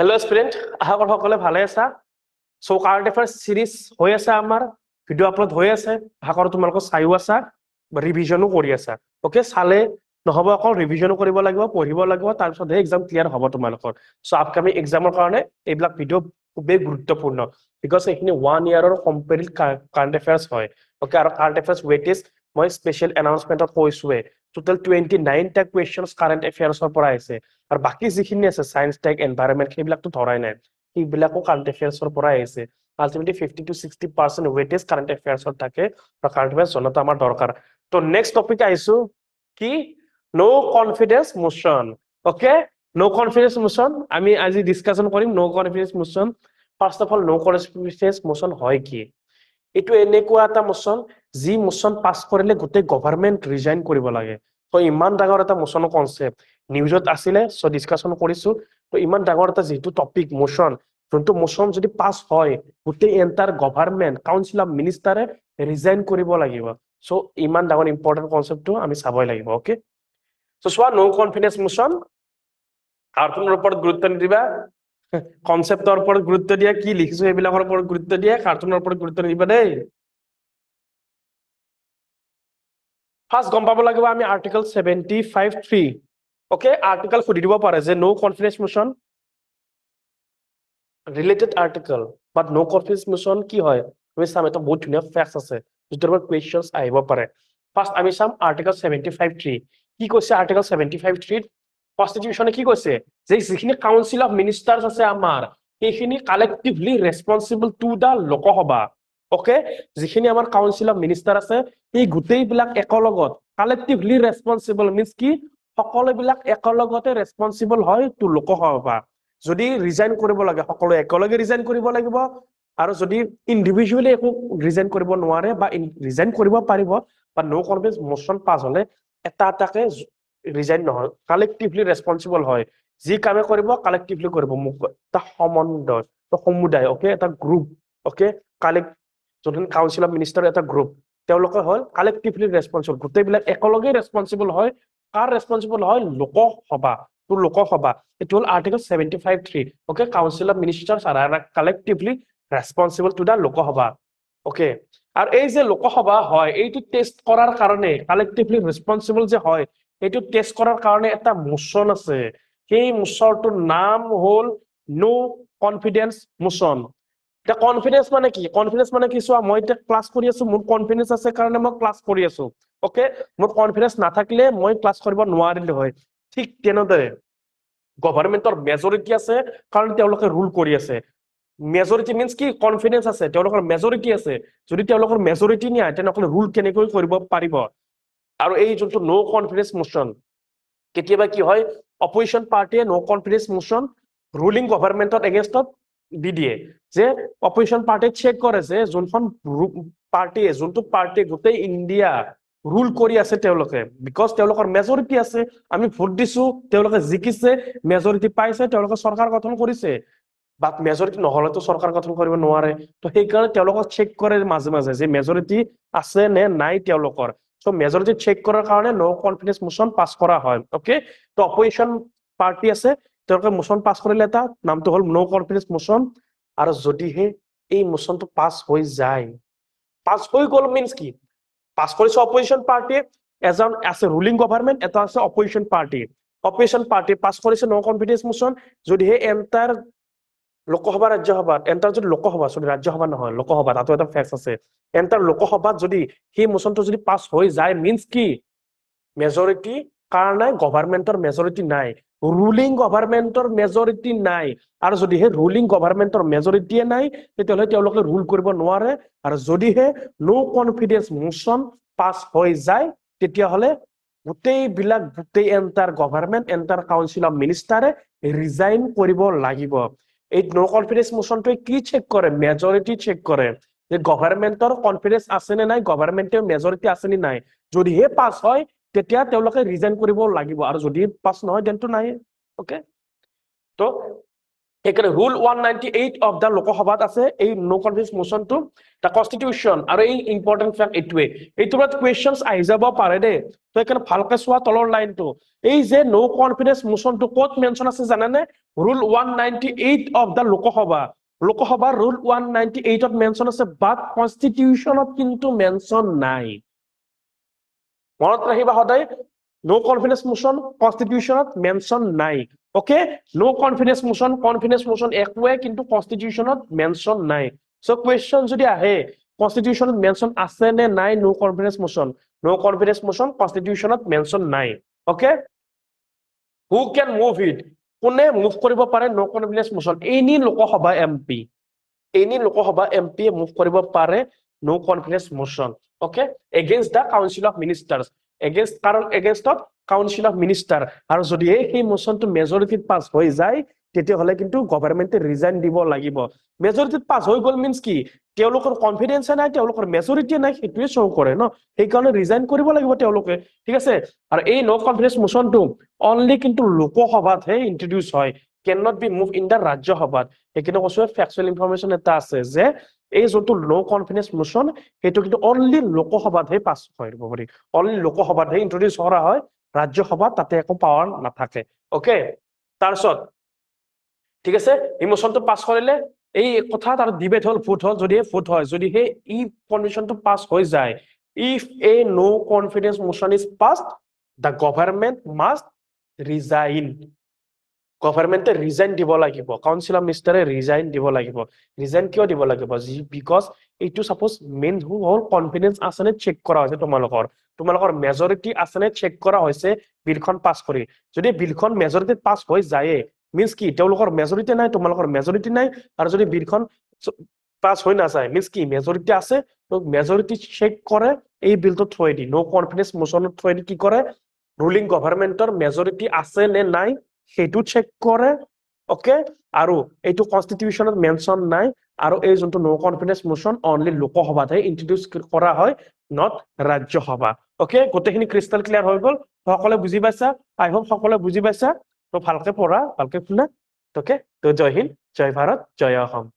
hello' student আশা কৰোঁ সকলে ভালে আছা চ' কাৰেণ্ট এফেয়াৰ্ছ ছিৰিজ হৈ আছে আমাৰ ভিডিঅ' আপলোড হৈ আছে আশা কৰোঁ তোমালোকক চাইও আছা ৰিভিজনো কৰি আছা অ'কে চালে নহ'ব অকল ৰিভিজনো কৰিব লাগিব পঢ়িব লাগিব তাৰপিছতহে এক্সাম ক্লিয়াৰ হ'ব তোমালোকৰ চ' আপকামিং এক্সামৰ কাৰণে এইবিলাক ভিডিঅ' খুবেই গুৰুত্বপূৰ্ণ বিকজ এইখিনি ওৱান ইয়াৰৰ কমপ্লিট কাৰেণ্ট এফেয়াৰ্ছ হয় অ'কে আৰু কাৰেণ্ট এফেয়াৰ্ছ ৱেট ইজ মই স্পেচিয়েল এনাউন্সমেণ্টত কৈছোৱে টোটেল টুৱেণ্টি নাইনটা কুৱেশ্যনচ কাৰেণ্ট এফেয়াৰ্ছৰ পৰা আহিছে আৰু বাকী যিখিনি আছে চায়েন্স টেক এনভাইৰমেণ্ট সেইবিলাকতো ধৰাই নাই সেইবিলাকো কাৰেণ্ট এফেয়াৰ্চৰ পৰাই আহিছে ultimately fifty two sixty percent weightage current এফেয়াৰ্চত থাকে আৰু কাৰেণ্ট এফেয়াৰ্চ জনাটো আমাৰ দৰকাৰ তো নেক্সট টপিক আহিছো কি no confidence motion okay no confidence motion আমি আজি ডিছকাশ্যন কৰিম no confidence motion first of all no confidence motion হয় কি এইটো এনেকুৱা এটা মোশ্যন যি মোশ্যন পাছ কৰিলে গোটেই গভৰ্ণমেণ্ট ৰিজাইন কৰিব লাগে তো ইমান ডাঙৰ এটা মোচনৰ কনচেপ্ট নিউজত আছিলে চ' ডিছকাশ্যন কৰিছো তো ইমান ডাঙৰ এটা যিটো টপিক মোশ্যন যোনটো মোশ্যন যদি পাছ হয় গোটেই এণ্টাৰ গভাৰমেণ্ট কাউঞ্চিল অফ মিনিষ্টাৰে ৰিজাইন কৰিব লাগিব চ' ইমান ডাঙৰ ইম্পৰ্টেণ্ট কনচেপ্টটো আমি চাবই লাগিব অ'কে চ' চোৱা ন' কনফিডেঞ্চ মোচন কাৰ্টুনৰ ওপৰত গুৰুত্ব নিদিবা কনচেপ্টৰ ওপৰত গুৰুত্ব দিয়া কি লিখিছো সেইবিলাকৰ ওপৰত গুৰুত্ব দিয়া কাৰ্টুনৰ ওপৰত গুৰুত্ব নিদিবা দেই ফার্স্ট গম পাব লাগিব আমি article seventy five three okay article সুধি দিব পারে যে no confidence motion related article but no confidence motion কি হয় আমি চাম এটা বহুত ধুনীয়া ফ্যাক্টস আছে যদি আমার কুয়েশনস আহিব পারে ফার্স্ট আমি চাম আর্টিকল সেভেন্টি ফাইভ থ্রি কি কৈছে আর্টিকল সেভেন্টি ফাইভ থ্রিত কনস্টিটিউশনে কি কৈছে যে যিখিনি কাউন্সিল অফ মিনিষ্টার্স আছে আমাৰ সেইখিনি collectively responsible to the Lok Sabha okay যিখিনি আমাৰ কাউন্সিল অফ মিনিষ্টাৰ আছে এই গোটেইবিলাক একেলগত কালেক্টিভলি ৰেচপনচিবল মিনছ কি সকলোবিলাক একেলগতে ৰেচপনচিবল হয় তোৰ লোকসভা যদি ৰিজাইন কৰিব লাগে সকলোৱে একেলগে ৰিজাইন কৰিব লাগিব আৰু যদি ইণ্ডিভিজুৱেলি একো ৰিজাইন কৰিব নোৱাৰে বা ৰিজাইন কৰিব পাৰিব বা ন' কনফিডেঞ্চ মোশ্যন পাছ হ'লে এটা এটাকে ৰিজাইন নহয় কালেক্টিভলি ৰেচপনচিবল হয় যি কামে কৰিব কালেক্টিভলি কৰিব মোক এটা সমন্দ সমুদায় অ'কে এটা গ্ৰুপ অ'কে কালেক্ট যোনখিনি কাউন্সিল অফ মিনিষ্টাৰ এটা গ্ৰুপ তেওঁলোকে হ'ল কালেক্টিভলি ৰেচপনচিবল গোটেইবিলাক একেলগে ৰেচপনচিবল হয় কাৰ ৰেচপনচিবল হয় লোকসভা টু লোকসভা এইটো হ'ল article seventy five three okay council of ministers collectively responsible to the Lok Sabha okay আৰু এই যে লোকসভা হয় এইটো টেষ্ট কৰাৰ কাৰণে কালেক্টিভলি ৰেচপনচিবল যে হয় এইটো টেষ্ট কৰাৰ কাৰণে এটা মোচন আছে সেই মোচনটোৰ নাম হ'ল নো কনফিডেঞ্চ মোচন এতিয়া কনফিডেন্স মানে কি কনফিডেন্স মানে কি চোৱা মই এতিয়া ক্লাছ কৰি আছো মোৰ কনফিডেন্স আছে কাৰণে মই ক্লাছ কৰি আছো অকে মোৰ কনফিডেন্স নাথাকিলে মই ক্লাছ কৰিব নোৱাৰিলো হয় ঠিক তেনেদৰে গভৰ্ণমেণ্টৰ মেজৰিটি আছে কাৰণ তেওঁলোকে ৰুল কৰি আছে মেজৰিটি মিনচ কি কনফিডেঞ্চ আছে তেওঁলোকৰ মেজৰিটি আছে যদি তেওঁলোকৰ মেজৰিটি নিয়ে তেনেহ'লে ৰুল কেনেকৈ কৰিব পাৰিব আৰু এই যোনটো ন' কনফিডেঞ্চ মোচন কেতিয়াবা কি হয় অপজিশ্যন পাৰ্টীয়ে ন' কনফিডেঞ্চ মোচন ৰুলিং গভৰ্ণমেণ্টৰ এগেইনষ্টত দি দিয়ে যে অপজিশ্যন পাৰ্টীয়ে চেক কৰে যে যোনখন পাৰ্টীয়ে যোনটো পাৰ্টীয়ে গোটেই ইণ্ডিয়া ৰুল কৰি আছে তেওঁলোকে বিকজ তেওঁলোকৰ মেজৰিটি আছে আমি ভোট দিছো তেওঁলোকে জিকিছে মেজৰিটি পাইছে তেওঁলোকে চৰকাৰ গঠন কৰিছে বাট মেজৰিটি নহ'লেতো চৰকাৰ গঠন কৰিব নোৱাৰে তো সেইকাৰণে তেওঁলোকক চেক কৰে মাজে মাজে যে মেজৰিটি আছে নে নাই তেওঁলোকৰ চ' মেজৰিটি চেক কৰাৰ কাৰণে ন' কনফিডেঞ্চ মোশ্যন পাছ কৰা হয় অ'কে তো অপজিশ্যন পাৰ্টি আছে তেওঁলোকে মোচন পাছ কৰিলে এটা নামটো হ'ল ন' কনফিডেঞ্চ মোচন আৰু যদিহে এই মোচনটো পাছ হৈ যায় পাছ হৈ গ'ল মিনছ কি পাছ কৰিছে অপজিশ্যন পাৰ্টীয়ে এজন আছে ৰুলিং গভাৰ্মেণ্ট এটা আছে opposition party opposition party pass কৰিছে ন' কনফিডেঞ্চ মোচন যদিহে এণ্টাৰ লোকসভা ৰাজ্যসভাত এণ্টাৰ যদি লোকসভা চৰি ৰাজ্যসভা নহয় লোকসভা তাতো এটা ফেক্স আছে এণ্টাৰ লোকসভাত যদি সেই মোচনটো যদি পাছ হৈ যায় মিনছ কি মেজৰিটি নাই গভাৰ্মেণ্টৰ মেজৰিটি নাই ৰুলিং গভাৰ্মেণ্টৰ মেজৰিটি নাই আৰু যদিহে ৰুলিং গভাৰ্মেণ্টৰ মেজৰিটিয়ে নাই তেতিয়াহ'লে তেওঁলোকে ৰুল কৰিব নোৱাৰে আৰু যদিহে ন' কনফিডেঞ্চ মোচন পাছ হৈ যায় তেতিয়াহ'লে গোটেইবিলাক গোটেই entire government entire council of মিনিষ্টাৰে ৰিজাইন কৰিব লাগিব এই ন' কনফিডেঞ্চ মোচনটোৱে কি চেক কৰে মেজৰিটি চেক কৰে যে গভাৰ্মেণ্টৰ কনফিডেঞ্চ আছেনে নাই গভাৰ্মেণ্টৰ মেজৰিটি আছেনে নাই যদিহে পাছ হয় তেতিয়া তেওঁলোকে ৰিজাইন কৰিব লাগিব আৰু যদি পাছ নহয় দেনটো নাই অ'কে তো সেইকাৰণে rule one ninety eight of the লোকসভাত আছে এই ন' কনফিউজ মোশ্যনটো দ্য কনষ্টিটিউশ্যন আৰু এই ইম্পৰ্টেণ্ট ফেক্ট এইটোৱে এইটোত কুৱেশ্যনছ আহি যাব পাৰে দেই তো সেইকাৰণে ভালকৈ চোৱা তলৰ লাইনটো এই যে ন' কনফিডেন্স মোশ্যনটো ক'ত মেনশ্যন আছে জানেনে rule one ninety eight of the Lok Sabha লোকসভাৰ ৰুল ওৱান নাইনটি এইটত মেনশ্যন আছে বাট কনষ্টিটিউশ্যনত কিন্তু মেনশ্যন নাই মনত ৰাখিবা সদায় নো কনফিডেন্স মোশ্যন কনষ্টিটিউশ্যনত মেনশ্যন নাই okay no confidence motion confidence motion একোৱে কিন্তু কনষ্টিটিউশ্যনত মেনশ্যন নাই চ' কুৱেশ্যন যদি আহে কনষ্টিটিউশ্যনত মেনশ্যন আছে নে নাই no confidence motion no confidence motion কনষ্টিটিউশ্যনত মেনশ্যন নাই okay who can move it কোনে মুভ কৰিব পাৰে no confidence motion any Lok Sabha M P any Lok Sabha M পিয়ে মুভ কৰিব পাৰে no confidence motion okay against the council of ministers against current against of council of minister aru jodi ei motion to majority pass hoi jai tete hole kintu government te resign dibo lagibo majority pass hoi gol means ki teolokor confidence nai teolokor majority nai hetu show kore no ei karone resign koribo lagibo teoloke thik ase aru ei no confidence motion to only kintu lokosabha the introduce hoy cannot be moved in the rajya sabha ekene koso factual information eta ase je এই যোনটো ন confidence মোচন সেইটো কিন্তু only লোকসভাতহে পাছ হয় ৰ'ব পাৰি only লোকসভাতহে introduce কৰা হয় ৰাজ্যসভাত তাতে একো পাৱাৰ নাথাকে অ'কে তাৰপিছত ঠিক আছে এই মোশ্যনটো পাছ কৰিলে এই কথাত আৰু ডিবেট হ'ল ভোট হ'ল যদিহে ভোট হয় যদি সেই ই কনভেনশ্যনটো পাছ হৈ যায় if a no' confidence motion is pass the government must resign গভৰ্ণমেণ্টে ৰিজাইন দিব লাগিব কাউন্সিল অফ মিনিষ্টাৰে ৰিজাইন দিব লাগিব ৰিজাইন কিয় দিব লাগিব যি বিকজ এইটো চাপ'জ মেইন হ'ল কনফিডেঞ্চ আছেনে চেক কৰা হৈছে তোমালোকৰ তোমালোকৰ মেজৰিটি আছেনে চেক কৰা হৈছে বিলখন পাছ কৰি যদি বিলখন মেজৰিটিত পাছ হৈ যায়েই মিনছ কি তেওঁলোকৰ মেজৰিটি নাই তোমালোকৰ মেজৰিটি নাই আৰু যদি বিলখন পাছ হৈ নাযায় মিনচ কি মেজৰিটি আছে মেজৰিটি চেক কৰে এই বিলটো থৈ দি ন' কনফিডেঞ্চ মোচনত থৈ দি কি কৰে ৰুলিং গভাৰ্ণমেণ্টৰ মেজৰিটি আছে নে নাই সেইটো চেক কৰে অকে আৰু এইটো কনষ্টিটিউচনত মেনচন নাই আৰু এই যোনটো ন' কনফিডেন্স মোচন অনলি লোকসভাতহে ইণ্ট্ৰডিউচ কৰা হয় নট ৰাজ্যসভা অকে গোটেইখিনি ক্ৰিষ্টেল ক্লিয়াৰ হৈ গ'ল সকলোৱে বুজি পাইছা আই হোপ সকলোৱে বুজি পাইছা ত' ভালকে পঢ়া ভালকে শুনা অ'কে ত' জয় হিন্দ জয় ভাৰত জয় অসম